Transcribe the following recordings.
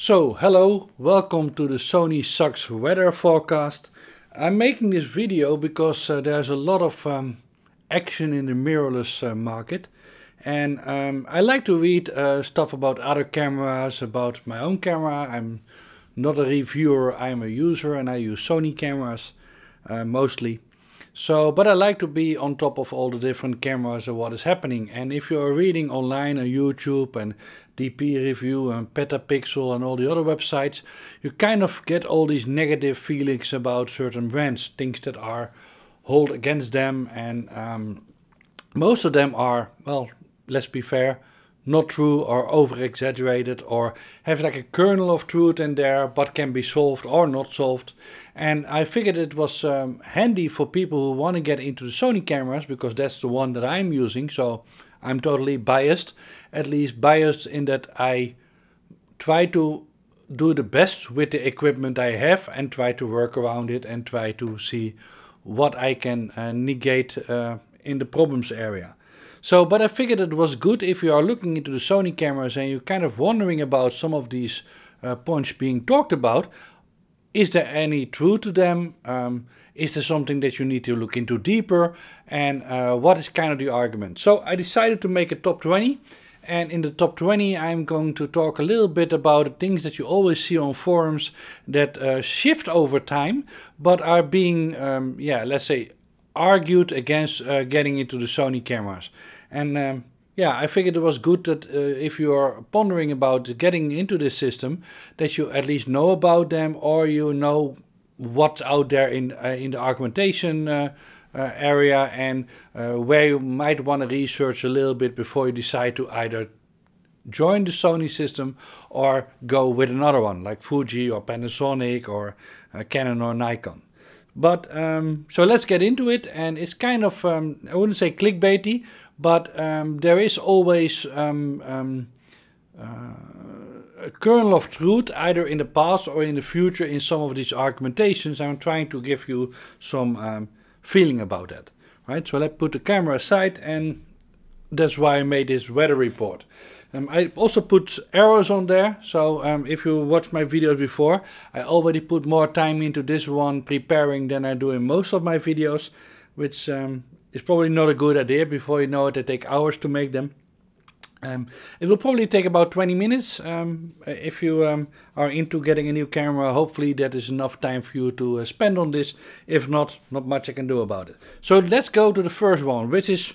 So, hello, welcome to the Sony Sucks weather forecast. I'm making this video because uh, there's a lot of um, action in the mirrorless uh, market. And um, I like to read uh, stuff about other cameras, about my own camera. I'm not a reviewer, I'm a user and I use Sony cameras uh, mostly. So, but I like to be on top of all the different cameras and what is happening. And if you're reading online on YouTube and DP Review and Petapixel and all the other websites, you kind of get all these negative feelings about certain brands, things that are hold against them, and um, most of them are, well, let's be fair, not true or over exaggerated or have like a kernel of truth in there but can be solved or not solved. And I figured it was um, handy for people who want to get into the Sony cameras because that's the one that I'm using. So I'm totally biased, at least biased in that I try to do the best with the equipment I have and try to work around it and try to see what I can uh, negate uh, in the problems area. So, but I figured it was good if you are looking into the Sony cameras and you're kind of wondering about some of these uh, points being talked about. Is there any truth to them? Um, is there something that you need to look into deeper? And uh, what is kind of the argument? So I decided to make a top 20. And in the top 20, I'm going to talk a little bit about the things that you always see on forums that uh, shift over time, but are being, um, yeah, let's say, argued against uh, getting into the Sony cameras. And um, yeah, I figured it was good that uh, if you are pondering about getting into this system, that you at least know about them or you know what's out there in uh, in the argumentation uh, uh area and uh, where you might want to research a little bit before you decide to either join the Sony system or go with another one like Fuji or Panasonic or uh, Canon or Nikon. But um, so let's get into it, and it's kind of um, I wouldn't say clickbaity, but um, there is always um, um, uh, a kernel of truth, either in the past or in the future, in some of these argumentations. I'm trying to give you some um, feeling about that. Right, so let's put the camera aside and that's why I made this weather report. Um, I also put arrows on there, so um, if you watch my videos before, I already put more time into this one preparing than I do in most of my videos, which um, it's probably not a good idea. Before you know it, they take hours to make them. Um, it will probably take about 20 minutes. Um, if you um, are into getting a new camera, hopefully that is enough time for you to uh, spend on this. If not, not much I can do about it. So let's go to the first one, which is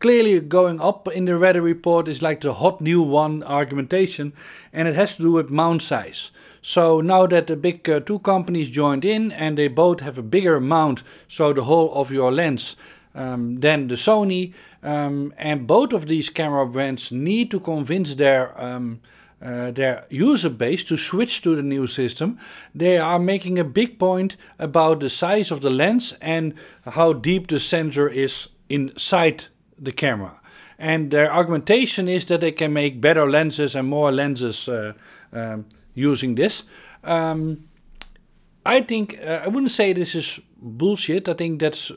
clearly going up in the weather report is like the hot new one argumentation and it has to do with mount size. So now that the big uh, two companies joined in and they both have a bigger mount, so the whole of your lens um, than the Sony. Um, and both of these camera brands need to convince their um, uh, their user base to switch to the new system. They are making a big point about the size of the lens and how deep the sensor is inside the camera. And their argumentation is that they can make better lenses and more lenses uh, um, using this. Um, I think, uh, I wouldn't say this is bullshit. I think that's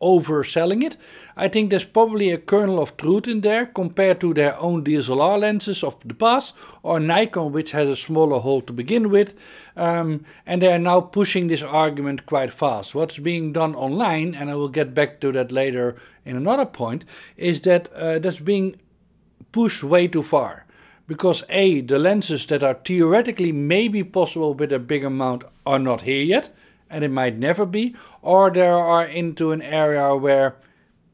overselling it. I think there's probably a kernel of truth in there compared to their own DSLR lenses of the past or Nikon which has a smaller hole to begin with um, and they are now pushing this argument quite fast. What's being done online and I will get back to that later in another point is that uh, that's being pushed way too far because A, the lenses that are theoretically maybe possible with a big amount are not here yet and it might never be, or there are into an area where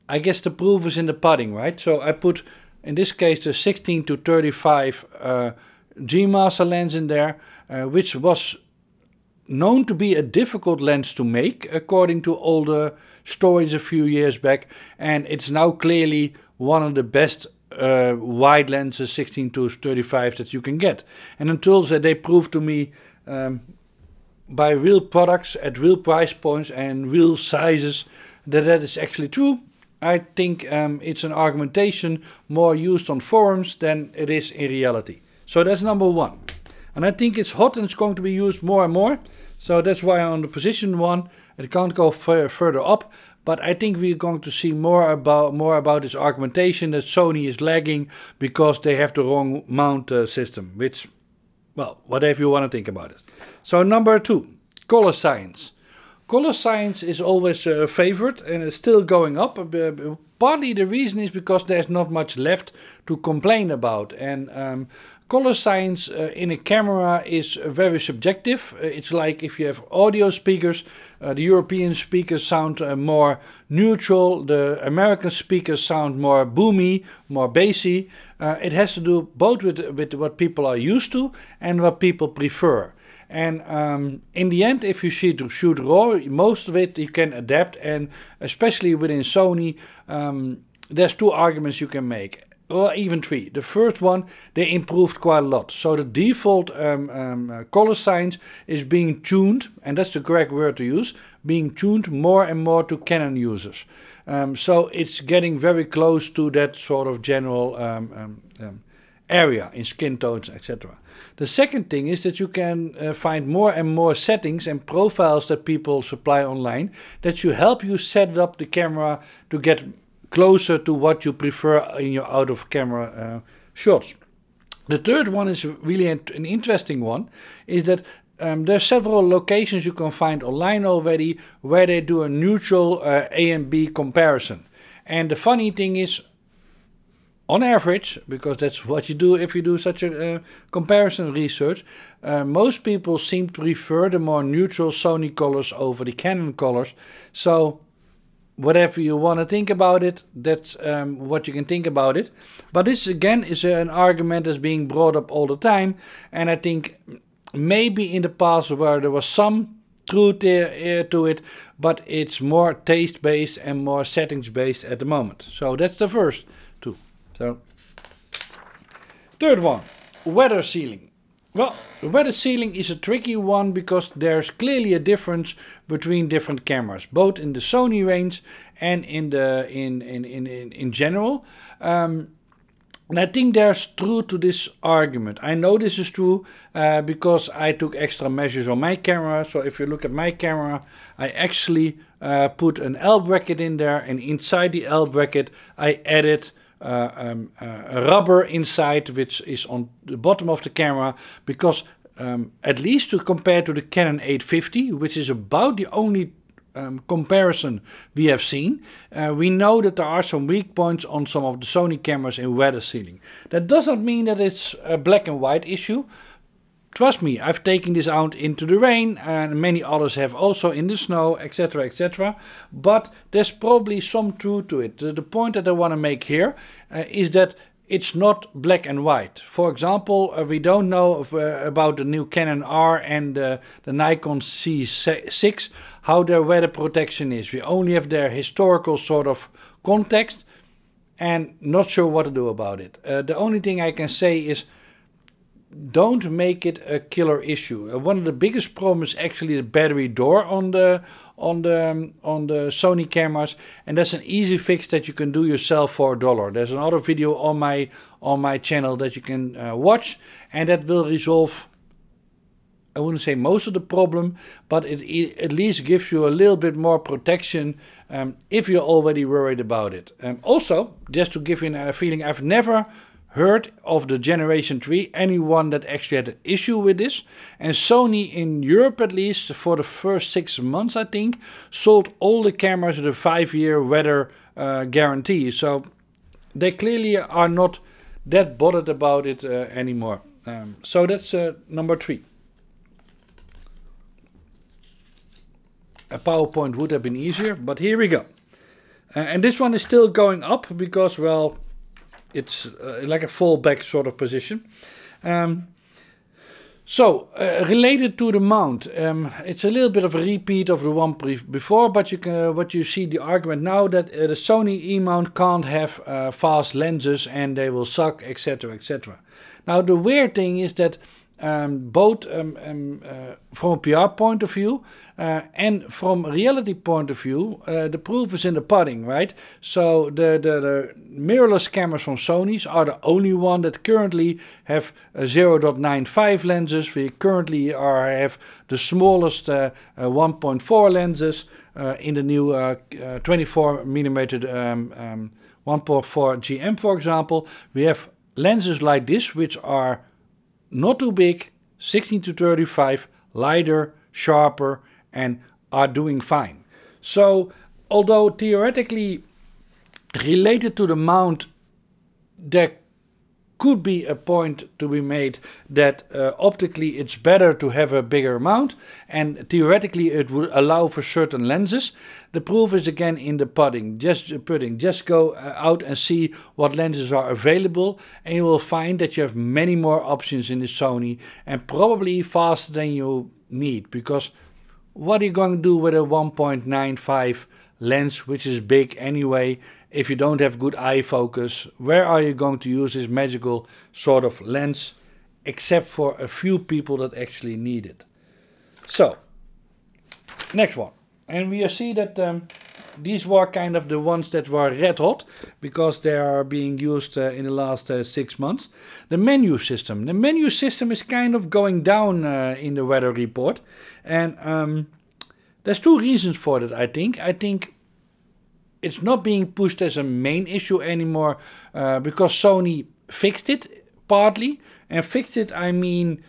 I guess the proof is in the pudding, right? So I put, in this case, the 16 to 35 uh, G Master lens in there, uh, which was known to be a difficult lens to make, according to all the stories a few years back, and it's now clearly one of the best uh, wide lenses 16 to 35 that you can get. And until they prove to me um, buy real products at real price points and real sizes that that is actually true. I think um, it's an argumentation more used on forums than it is in reality. So that's number one. And I think it's hot and it's going to be used more and more. So that's why on the position one, it can't go further up. But I think we're going to see more about more about this argumentation that Sony is lagging because they have the wrong mount uh, system, which well, whatever you want to think about it. So number two, color science. Color science is always a uh, favorite and it's still going up. Uh, partly the reason is because there's not much left to complain about. And um, color science uh, in a camera is very subjective. Uh, it's like if you have audio speakers, uh, the European speakers sound uh, more neutral, the American speakers sound more boomy, more bassy. Uh, it has to do both with, with what people are used to and what people prefer. And um, in the end, if you shoot, shoot raw, most of it you can adapt. And especially within Sony, um, there's two arguments you can make or even three. The first one, they improved quite a lot. So the default um, um, uh, color science is being tuned, and that's the correct word to use, being tuned more and more to Canon users. Um, so it's getting very close to that sort of general um, um, um, area in skin tones, etc. The second thing is that you can uh, find more and more settings and profiles that people supply online that should help you set up the camera to get closer to what you prefer in your out of camera uh, shots. The third one is really an, interesting one, is that um, there are several locations you can find online already where they do a neutral uh, A and B comparison. And the funny thing is, on average, because that's what you do if you do such a uh, comparison research, uh, most people seem to prefer the more neutral Sony colors over the Canon colors. So whatever you want to think about it, that's um, what you can think about it. But this again is an argument that's being brought up all the time, and I think maybe in the past where there was some truth eh, to it, but it's more taste based and more settings based at the moment. So that's the first two. So third one, weather sealing. Well, the weather sealing is a tricky one because there's clearly a difference between different cameras, both in the Sony range and in the in in in in, in general. Um, and I think there's truth to this argument. I know this is true uh, because I took extra measures on my camera. So if you look at my camera, I actually uh, put an L bracket in there, and inside the L bracket, I added uh, um, uh, rubber inside which is on the bottom of the camera because um, at least to compare to the Canon 850 which is about the only um, comparison we have seen uh, we know that there are some weak points on some of the Sony cameras in weather sealing that doesn't mean that it's a black and white issue Trust me, I've taken this out into the rain and many others have also in the snow, etc, etc. But there's probably some truth to it. The point that I want to make here uh, is that it's not black and white. For example, uh, we don't know if, uh, about the new Canon R and uh, the Nikon C6, how their weather protection is. We only have their historical sort of context and not sure what to do about it. Uh, the only thing I can say is don't make it a killer issue. Uh, one of the biggest problems is actually the battery door on the on the um, on the Sony cameras, and that's an easy fix that you can do yourself for a dollar. There's another video on my on my channel that you can uh, watch, and that will resolve. I wouldn't say most of the problem, but it, it at least gives you a little bit more protection um, if you're already worried about it. Um, also, just to give you a uh, feeling, I've never heard of the Generation 3, anyone that actually had an issue with this. And Sony in Europe at least, for the first six months I think, sold all the cameras with a five year weather uh, guarantee. So they clearly are not that bothered about it uh, anymore. Um, so that's uh, number three. A PowerPoint would have been easier, but here we go. Uh, and this one is still going up because, well, it's uh, like a fallback sort of position. Um, so, uh, related to the mount, um, it's a little bit of a repeat of the one before, but you can, uh, what you see the argument now that uh, the Sony E-mount can't have uh, fast lenses and they will suck, etc, etc. Now, the weird thing is that um, both um, um, uh, from a PR point of view uh, and from a reality point of view, uh, the proof is in the pudding, right? So the, the, the, mirrorless cameras from Sony's are the only one that currently have uh, 0.95 lenses. We currently are have the smallest uh, uh, 1.4 lenses in the new 24 mm 1.4 GM, for example. We have lenses like this, which are not too big, 16 to 35, lighter, sharper, and are doing fine. So, although theoretically related to the mount, there could be a point to be made that uh, optically it's better to have a bigger mount, and theoretically it would allow for certain lenses. The proof is again in the pudding. Just pudding. Just go uh, out and see what lenses are available and you will find that you have many more options in the Sony and probably faster than you need because what are you going to do with a 1.95 lens which is big anyway if you don't have good eye focus where are you going to use this magical sort of lens except for a few people that actually need it so next one and we see that um, these were kind of the ones that were red hot because they are being used uh, in the last uh, six months. The menu system. The menu system is kind of going down uh, in the weather report. And um, there's two reasons for that, I think. I think it's not being pushed as a main issue anymore uh, because Sony fixed it partly. And fixed it, I mean,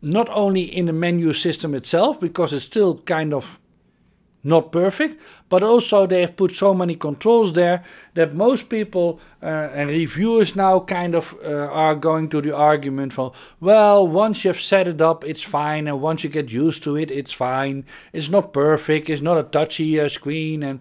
not only in the menu system itself, because it's still kind of not perfect, but also they have put so many controls there that most people uh, and reviewers now kind of uh, are going to the argument for, well, once you've set it up, it's fine, and once you get used to it, it's fine. It's not perfect, it's not a touchy uh, screen, and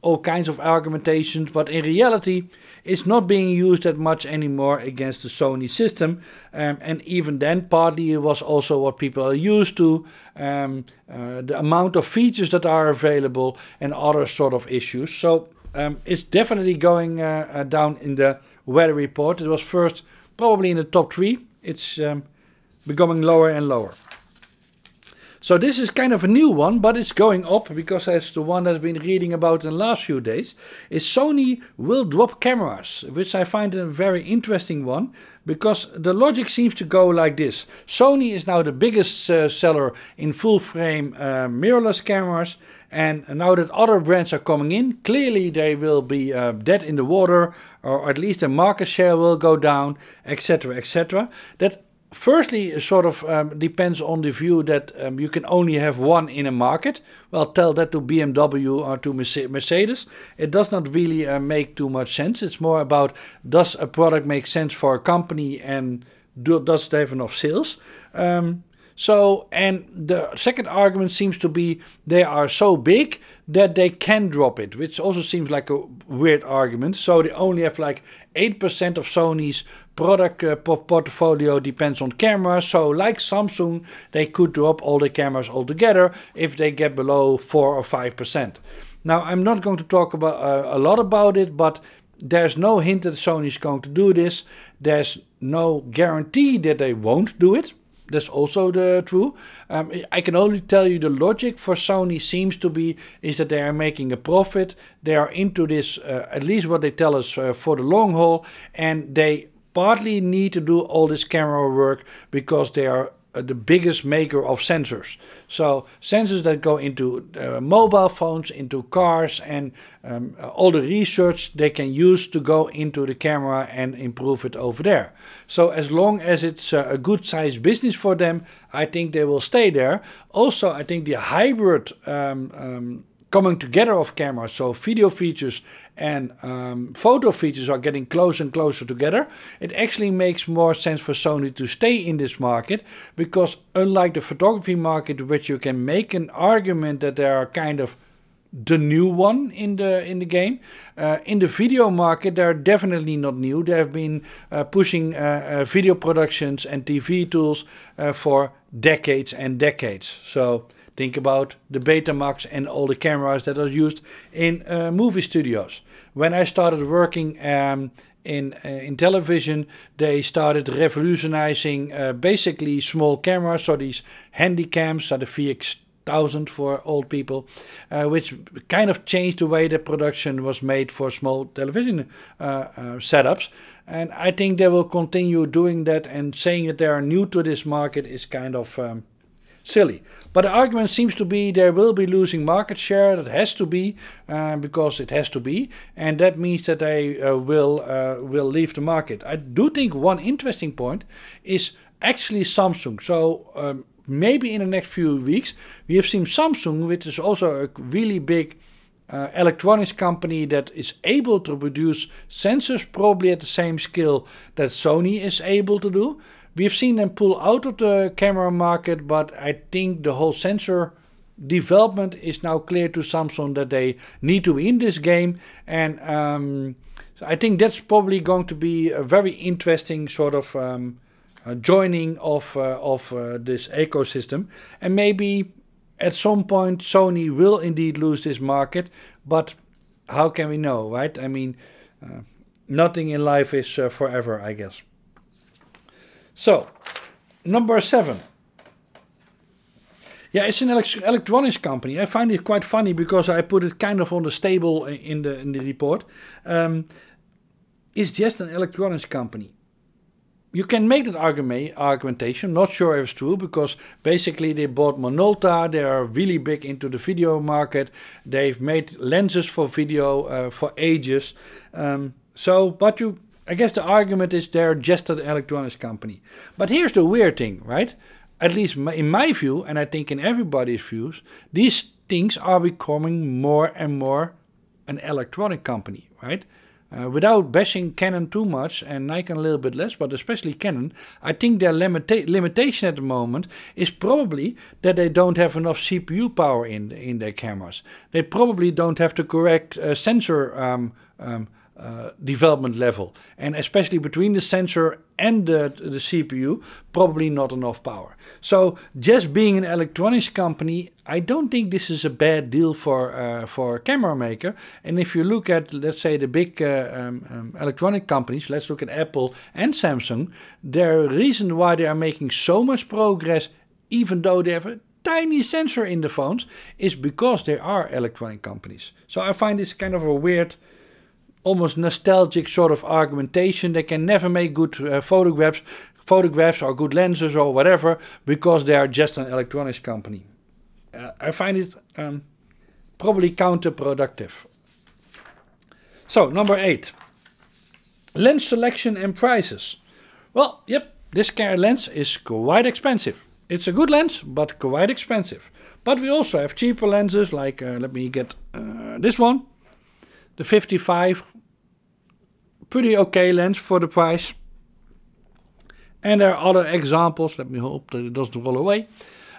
all kinds of argumentations, but in reality, it's not being used that much anymore against the Sony system, um, and even then, partly it was also what people are used to, um, uh, the amount of features that are available, and other sort of issues. So um, it's definitely going uh, uh, down in the weather report. It was first probably in the top three. It's um, becoming lower and lower. So this is kind of a new one, but it's going up because as the one I've been reading about in the last few days. Is Sony will drop cameras, which I find a very interesting one because the logic seems to go like this. Sony is now the biggest uh, seller in full frame uh, mirrorless cameras and now that other brands are coming in, clearly they will be uh, dead in the water or at least the market share will go down, etc, etc. That firstly sort of um, depends on the view that um, you can only have one in a market. Well, tell that to BMW or to Mercedes. It does not really uh, make too much sense. It's more about does a product make sense for a company and do, does it have enough sales? Um, so, and the second argument seems to be they are so big that they can drop it, which also seems like a weird argument. So, they only have like 8% of Sony's product uh, portfolio depends on cameras. So, like Samsung, they could drop all the cameras altogether if they get below 4 or 5%. Now, I'm not going to talk about uh, a lot about it, but there's no hint that Sony is going to do this. There's no guarantee that they won't do it that's also the true. Um, I can only tell you the logic for Sony seems to be is that they are making a profit. They are into this, uh, at least what they tell us, uh, for the long haul, and they partly need to do all this camera work because they are uh, the biggest maker of sensors. So sensors that go into uh, mobile phones, into cars, and um, all the research they can use to go into the camera and improve it over there. So as long as it's uh, a good sized business for them, I think they will stay there. Also, I think the hybrid um, um, coming together of cameras. So video features and um, photo features are getting closer and closer together. It actually makes more sense for Sony to stay in this market because unlike the photography market, which you can make an argument that they are kind of the new one in the in the game. Uh, in the video market, they're definitely not new. They have been uh, pushing uh, uh video productions and TV tools uh, for decades and decades. So Think about the Betamax and all the cameras that are used in uh, movie studios. When I started working um, in uh, in television, they started revolutionizing uh, basically small cameras, so these handy cams, so the VX thousand for old people, uh, which kind of changed the way the production was made for small television uh, uh, setups. And I think they will continue doing that. And saying that they are new to this market is kind of um, silly. But the argument seems to be they will be losing market share. That has to be uh, because it has to be, and that means that they uh, will uh, will leave the market. I do think one interesting point is actually Samsung. So. Um, maybe in the next few weeks, we have seen Samsung, which is also a really big uh, electronics company that is able to produce sensors probably at the same scale that Sony is able to do. We've seen them pull out of the camera market, but I think the whole sensor development is now clear to Samsung that they need to be in this game. And um, so I think that's probably going to be a very interesting sort of um, uh, joining of, uh, of uh, this ecosystem. And maybe at some point Sony will indeed lose this market, but how can we know, right? I mean, uh, nothing in life is uh, forever, I guess. So, number seven. Yeah, it's an electronics company. I find it quite funny because I put it kind of on the stable in the in the report. Um, it's just an electronics company. You can make that argument argumentation. Not sure if it's true because basically they bought Monolta. They are really big into the video market. They've made lenses for video uh, for ages. Um, so, but you I guess the argument is they're just an electronics company. But here's the weird thing, right? At least in my view, and I think in everybody's views, these things are becoming more and more an electronic company, right? Uh, without bashing Canon too much and Nikon a little bit less, but especially Canon, I think their limita limitation at the moment is probably that they don't have enough CPU power in in their cameras. They probably don't have the correct uh, sensor um, um, uh, development level, and especially between the sensor and the, the CPU, probably not enough power. So just being an electronics company, I don't think this is a bad deal for uh, for a camera maker. And if you look at let's say the big uh, um, um, electronic companies, let's look at Apple and Samsung, their reason why they are making so much progress, even though they have a tiny sensor in the phones, is because they are electronic companies. So I find this kind of a weird almost nostalgic sort of argumentation. They can never make good uh, photographs, photographs or good lenses or whatever because they are just an electronics company. Uh, I find it um, probably counterproductive. So number eight, lens selection and prices. Well, yep, this Canon lens is quite expensive. It's a good lens, but quite expensive. But we also have cheaper lenses like, uh, let me get uh, this one, the 55 pretty okay lens for the price. And there are other examples. Let me hope that it doesn't roll away.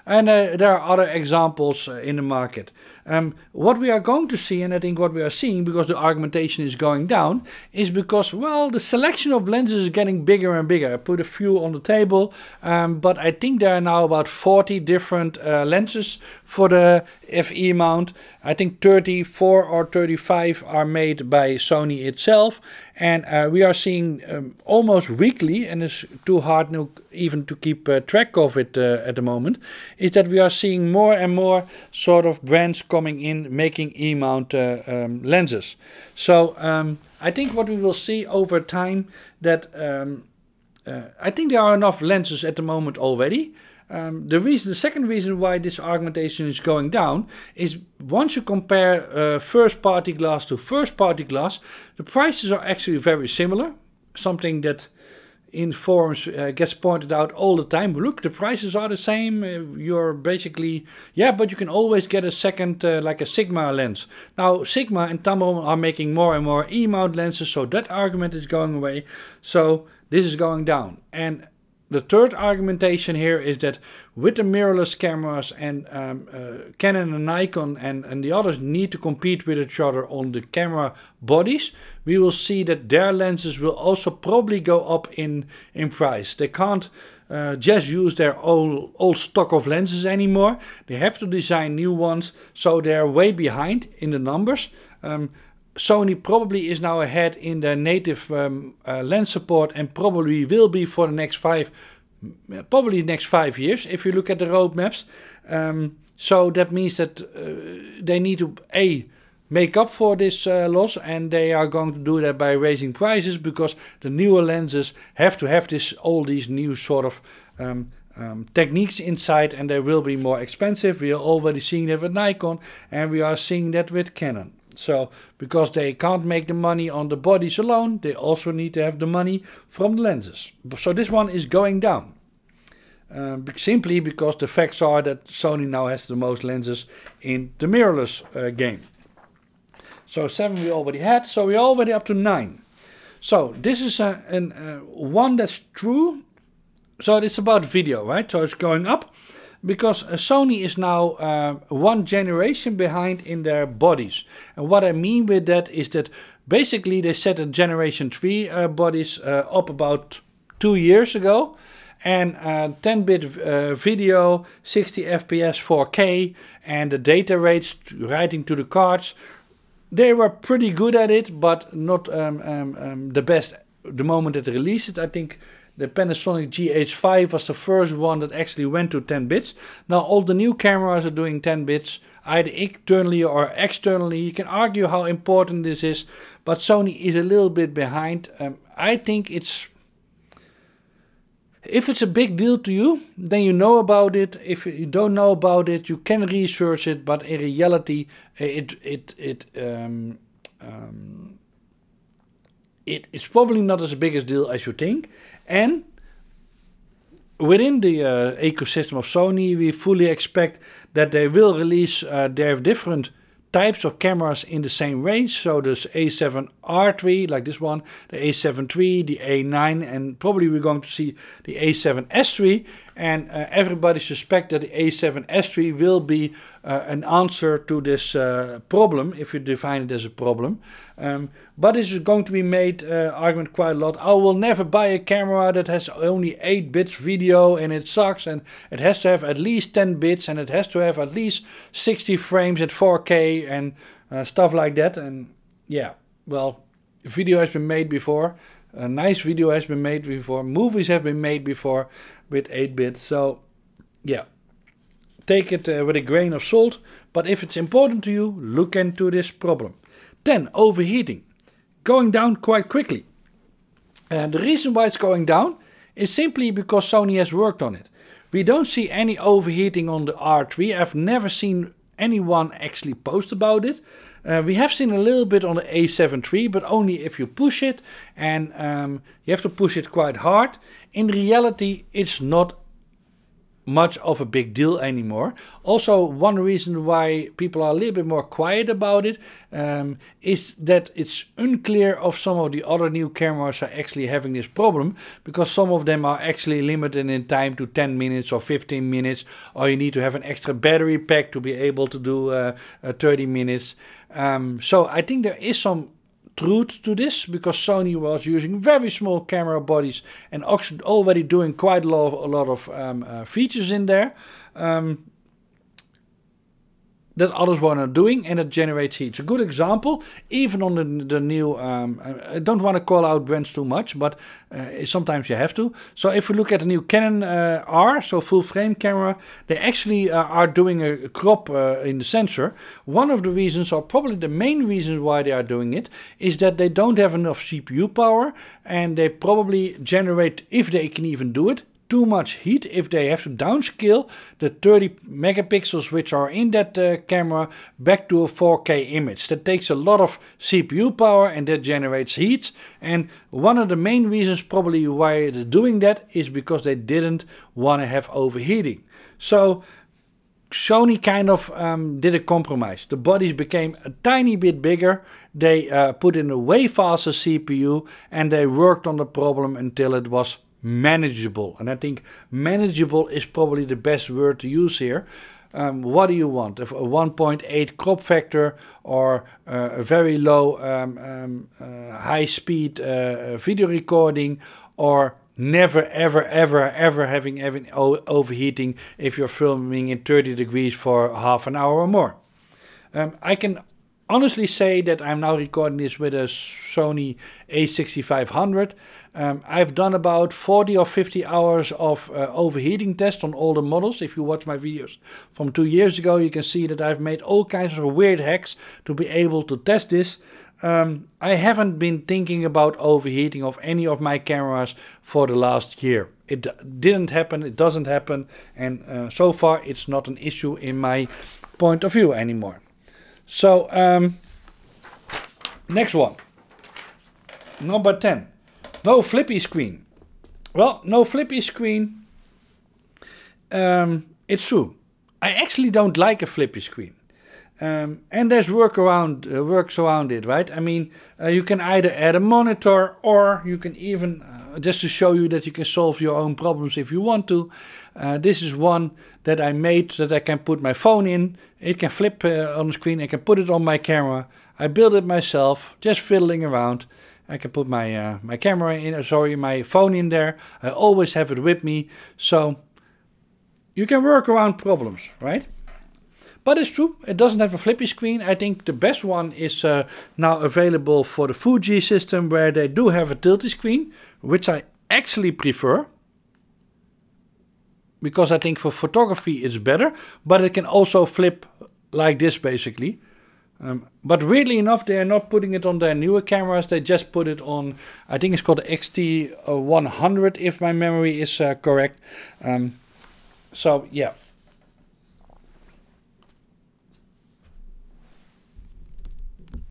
And uh, there are other examples eh, in the market. Um, what we are going to see, and I think what we are seeing because the argumentation is going down, is because, well, the selection of lenses is getting bigger and bigger. I put a few on the table, um, but I think there are now about 40 different uh, lenses for the FE mount. I think 34 or 35 are made by Sony itself, and uh, we are seeing um, almost weekly, and it's too hard now even to keep uh, track of it uh, at the moment, is that we are seeing more and more sort of brands coming in making E-mount uh, um, lenses. So um, I think what we will see over time that um, uh, I think there are enough lenses at the moment already. Um, the reason, the second reason why this argumentation is going down is once you compare uh, first-party glass to first-party glass, the prices are actually very similar. Something that in forums uh, gets pointed out all the time. Look, the prices are the same. Uh, you're basically, yeah, but you can always get a second, uh, like a Sigma lens. Now, Sigma and Tamron are making more and more E-mount lenses, so that argument is going away. So this is going down. And the third argumentation here is that with the mirrorless cameras and um, uh, Canon and Nikon and, and the others need to compete with each other on the camera bodies, we will see that their lenses will also probably go up in, in price. They can't uh, just use their old, old stock of lenses anymore. They have to design new ones, so they're way behind in the numbers. Um, Sony probably is now ahead in their native um, uh, lens support and probably will be for the next five, uh, probably next five years if you look at the roadmaps. Um, so that means that uh, they need to a make up for this uh, loss and they are going to do that by raising prices because the newer lenses have to have this all these new sort of um, um, techniques inside and they will be more expensive. We are already seeing that with Nikon and we are seeing that with Canon. So because they can't make the money on the bodies alone, they also need to have the money from the lenses. So this one is going down. Uh, simply because the facts are that Sony now has the most lenses in the mirrorless uh, game. So 7 we already had, so we're already up to 9. So this is a, an, uh, one that's true. So it's about video, right? So it's going up because uh, Sony is now uh, one generation behind in their bodies. And what I mean with that is that basically they set a generation 3 uh, bodies uh, up about two years ago and 10-bit uh, uh, video, 60 FPS, 4K, and the data rates writing to the cards. They were pretty good at it, but not um, um, um, the best. The moment it released it, I think the Panasonic GH5 was the first one that actually went to 10 bits. Now all the new cameras are doing 10 bits, either internally or externally. You can argue how important this is, but Sony is a little bit behind. Um, I think it's if it's a big deal to you, then you know about it. If you don't know about it, you can research it. But in reality, eh, it it it um, um, it is probably not as big a deal as you think. And within the uh, ecosystem of Sony, we fully expect that they will release uh, their different types of cameras in the same range. So there's A7R III, like this one, the A7 III, the A9, and probably we're going to see the A7S III and uh, everybody suspect that the A7S3 will be uh, an answer to this uh, problem, if you define it as a problem. Um, but this is going to be made uh, argument quite a lot. I will never buy a camera that has only 8 bits video and it sucks and it has to have at least 10 bits and it has to have at least 60 frames at 4K and uh, stuff like that. And yeah, well, video has been made before. A nice video has been made before, movies have been made before, with 8 bits, So, yeah, take it uh, with a grain of salt. But if it's important to you, look into this problem. Then, overheating, going down quite quickly. And the reason why it's going down is simply because Sony has worked on it. We don't see any overheating on the R3. I've never seen anyone actually post about it. Uh, we have seen a little bit on the A7 III, but only if you push it and um, you have to push it quite hard. In reality, it's not much of a big deal anymore. Also, one reason why people are a little bit more quiet about it um, is that it's unclear if some of the other new cameras are actually having this problem because some of them are actually limited in time to 10 minutes or 15 minutes, or you need to have an extra battery pack to be able to do uh, uh, 30 minutes. Um, so I think there is some truth to this because Sony was using very small camera bodies and already doing quite a lot, a lot of um, uh, features in there. Um, that others were not doing and it generates heat. It's a good example, even on the, the new, um, I don't want to call out brands too much, but uh, sometimes you have to. So if we look at the new Canon uh, R, so full frame camera, they actually uh, are doing a crop uh, in the sensor. One of the reasons, or probably the main reason why they are doing it, is that they don't have enough CPU power and they probably generate, if they can even do it, too much heat if they have to downscale the 30 megapixels which are in that uh, camera back to a 4K image. That takes a lot of CPU power and that generates heat. And one of the main reasons probably why it is doing that is because they didn't want to have overheating. So Sony kind of um, did a compromise. The bodies became a tiny bit bigger. They uh, put in a way faster CPU and they worked on the problem until it was manageable. And I think manageable is probably the best word to use here. Um, what do you want? A 1.8 crop factor or uh, a very low um, um, uh, high speed uh, uh, video recording or never ever ever ever having, having overheating if you're filming in 30 degrees for half an hour or more. Um, I can honestly say that I'm now recording this with a Sony a6500 um, I've done about 40 or 50 hours of uh, overheating tests on all the models. If you watch my videos from two years ago, you can see that I've made all kinds of weird hacks to be able to test this. Um, I haven't been thinking about overheating of any of my cameras for the last year. It didn't happen, it doesn't happen, and uh, so far it's not an issue in my point of view anymore. So, um, next one, number 10. No flippy screen. Well, no flippy screen. Um, it's true. I actually don't like a flippy screen. Um, and there's work around, uh, works around it, right? I mean, uh, you can either add a monitor or you can even, uh, just to show you that you can solve your own problems if you want to. Uh, this is one that I made that I can put my phone in. It can flip uh, on the screen. I can put it on my camera. I built it myself, just fiddling around. I can put my uh, my camera in, uh, sorry, my phone in there. I always have it with me. So you can work around problems, right? But it's true, it doesn't have a flippy screen. I think the best one is uh, now available for the Fuji system where they do have a tilty screen, which I actually prefer. Because I think for photography it's better, but it can also flip like this basically. Um, but weirdly enough, they are not putting it on their newer cameras. They just put it on, I think it's called the uh, XT100, if my memory is uh, correct. Um, so yeah,